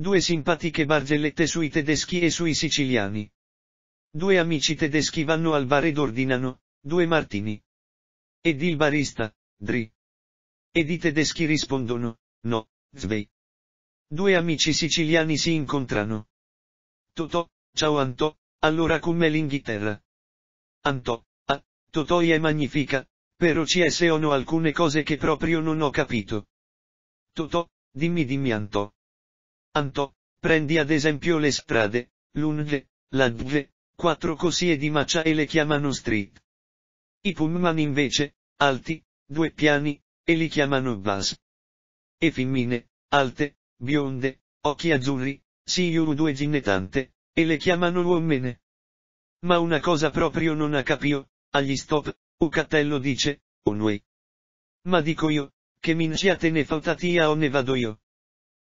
Due simpatiche barzellette sui tedeschi e sui siciliani. Due amici tedeschi vanno al bar ed ordinano, due martini. Ed il barista, dri. Ed i tedeschi rispondono, no, zvei. Due amici siciliani si incontrano. Toto, ciao Anto, allora come l'Inghilterra? Anto, ah, Totò è magnifica, però ci sono alcune cose che proprio non ho capito. Toto, dimmi dimmi Anto. Anto, prendi ad esempio le strade, lunghe, larghe, quattro cosie di maccia e le chiamano street. I pullman invece, alti, due piani, e li chiamano bus. E femmine, alte, bionde, occhi azzurri, si due ginettante, e le chiamano uomene. Ma una cosa proprio non ha capio, agli stop, Ucatello dice, onway. Ma dico io, che minciate ne fautatia o ne vado io.